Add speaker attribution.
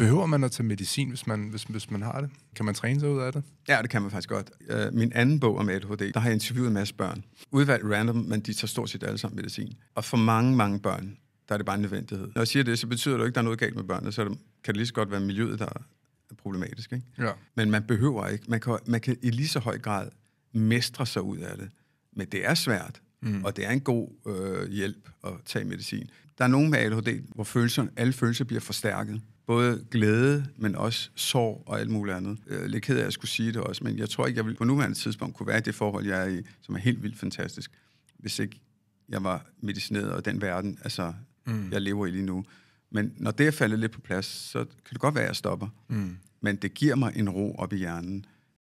Speaker 1: Behøver man at tage medicin, hvis man, hvis, hvis man har det? Kan man træne sig ud af det? Ja, det kan man faktisk godt. Øh, min anden bog om ADHD, der har jeg interviewet en masse børn. Udvalgt random, men de tager stort set alle sammen medicin. Og for mange, mange børn, der er det bare en nødvendighed. Når jeg siger det, så betyder det jo ikke, at der er noget galt med børnene, så det, kan det lige så godt være miljøet, der er problematisk. Ikke? Ja. Men man behøver ikke. Man kan, man kan i lige så høj grad mestre sig ud af det. Men det er svært, mm. og det er en god øh, hjælp at tage medicin. Der er nogen med ADHD, hvor følelser, alle følelser bliver forstærket både glæde, men også sorg og alt muligt andet. lidt ked af, at jeg skulle sige det også, men jeg tror ikke, jeg ville på nuværende tidspunkt kunne være i det forhold, jeg er i, som er helt vildt fantastisk, hvis ikke jeg var medicineret og den verden, altså, mm. jeg lever i lige nu. Men når det er faldet lidt på plads, så kan det godt være, at jeg stopper. Mm. Men det giver mig en ro op i hjernen,